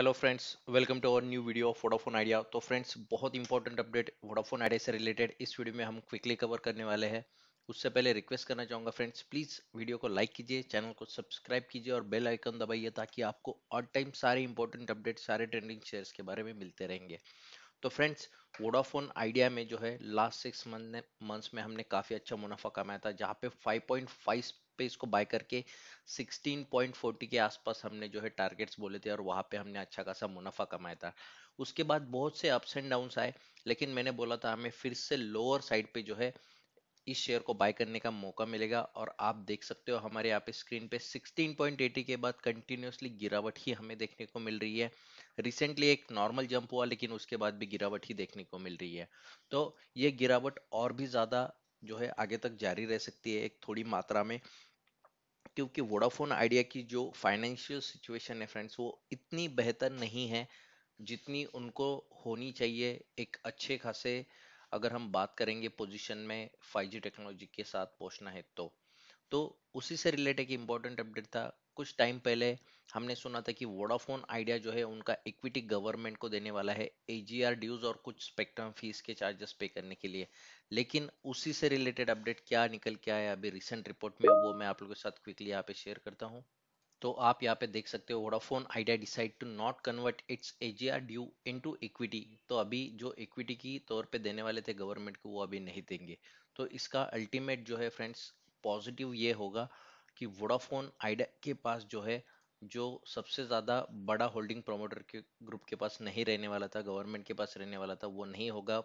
hello friends welcome to our new video of Vodafone Idea तो friends बहुत important update Vodafone Idea से related इस वीडियो में हम क्विकली कवर करने वाले हैं उससे पहले रिक्वेस्ट करना चाहूँगा फ्रेंड्स प्लीज़ वीडियो को लाइक कीजिए चैनल को सब्सक्राइब कीजिए और बेल आइकन दबाइए ताकि आपको ऑल टाइम सारे इंपॉर्टेंट अपडेट सारे ट्रेंडिंग शेयर्स के बारे में मिलते रहेंगे तो फ्रेंड्स वोडाफोन आइडिया में जो है लास्ट सिक्स मंथ मंथ्स में हमने काफ़ी अच्छा मुनाफा कमाया था जहाँ पे 5.5 पे इसको बाय करके 16.40 के आसपास हमने जो है टारगेट्स बोले थे और वहाँ पे हमने अच्छा खासा मुनाफा कमाया था उसके बाद बहुत से अप्स एंड डाउन्स आए लेकिन मैंने बोला था हमें फिर से लोअर साइड पे जो है इस शेयर को बाय करने का मौका मिलेगा और आप देख सकते हो हमारे यहाँ पे स्क्रीन पे 16.80 के बाद कंटिन्यूसली गिरावट ही हमें देखने को मिल रही है रिसेंटली एक नॉर्मल जंप हुआ लेकिन उसके बाद भी गिरावट ही देखने को मिल रही है तो ये गिरावट और भी ज़्यादा जो है आगे तक जारी रह सकती है एक थोड़ी मात्रा में क्योंकि वोडाफोन आइडिया की जो फाइनेंशियल सिचुएशन है फ्रेंड्स वो इतनी बेहतर नहीं है जितनी उनको होनी चाहिए एक अच्छे खासे अगर हम बात करेंगे पोजीशन में 5G टेक्नोलॉजी के साथ पहुंचना है तो तो उसी से रिलेटेड एक इम्पोर्टेंट अपडेट था कुछ टाइम पहले हमने सुना था कि वोडाफोन आइडिया जो है उनका इक्विटी गवर्नमेंट को देने वाला है एजीआर ड्यूज और कुछ स्पेक्ट्रम फीस के चार्जेस पे करने के लिए लेकिन उसी से रिलेटेड अपडेट क्या निकल के आया अभी रिसेंट रिपोर्ट में वो मैं आप लोगों के साथ क्विकली यहाँ पे शेयर करता हूँ तो आप यहाँ पे देख सकते हो Vodafone Idea decide to not convert its AGR due in equity तो अभी जो इक्विटी की तौर पे देने वाले थे गवर्नमेंट को वो अभी नहीं देंगे तो इसका अल्टीमेट जो है फ्रेंड्स पॉजिटिव ये होगा कि वोडाफोन आइडिया के पास जो है जो सबसे ज़्यादा बड़ा होल्डिंग प्रोमोटर के ग्रुप के पास नहीं रहने वाला था गवर्नमेंट के पास रहने वाला था वो नहीं होगा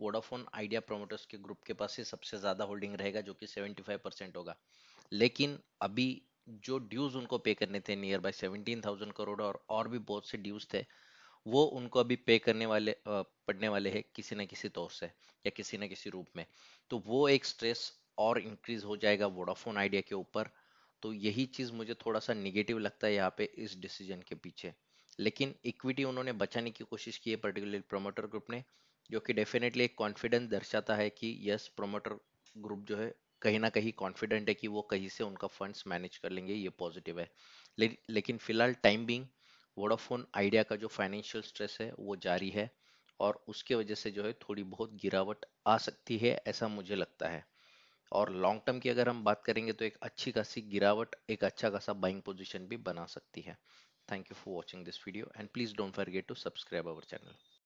वोडाफोन आइडिया प्रोमोटर्स के ग्रुप के पास ही सबसे ज़्यादा होल्डिंग रहेगा जो कि 75 परसेंट होगा लेकिन अभी जो ड्यूज उनको पे करने थे nearby seventeen thousand crore और और भी बहुत से ड्यूज थे वो उनको अभी पे करने वाले पड़ने वाले हैं किसी न किसी तौर से या किसी न किसी रूप में तो वो एक स्ट्रेस और इंक्रीज हो जाएगा वोडाफोन आइडिया के ऊपर तो यही चीज़ मुझे थोड़ा सा निगेटिव लगता है यहाँ पे इस डिसीजन के पीछे लेकिन इक्विटी उन्होंने बचाने की कोशिश की है पर्टिकुलर प्रोमोटर ग्रुप ने जो कि डेफिनेटली एक कॉन्फिडेंस दर्शाता है कि यस प्रोमोटर ग्रुप जो है कहीं ना कहीं कॉन्फिडेंट है कि वो कहीं से उनका फंड्स मैनेज कर लेंगे ये पॉजिटिव है ले, लेकिन फिलहाल टाइम बिंग वोडाफोन आइडिया का जो फाइनेंशियल स्ट्रेस है वो जारी है और उसके वजह से जो है थोड़ी बहुत गिरावट आ सकती है ऐसा मुझे लगता है और लॉन्ग टर्म की अगर हम बात करेंगे तो एक अच्छी खासी गिरावट एक अच्छा खासा बाइंग पोजिशन भी बना सकती है thank you for watching this video and please don't forget to subscribe our channel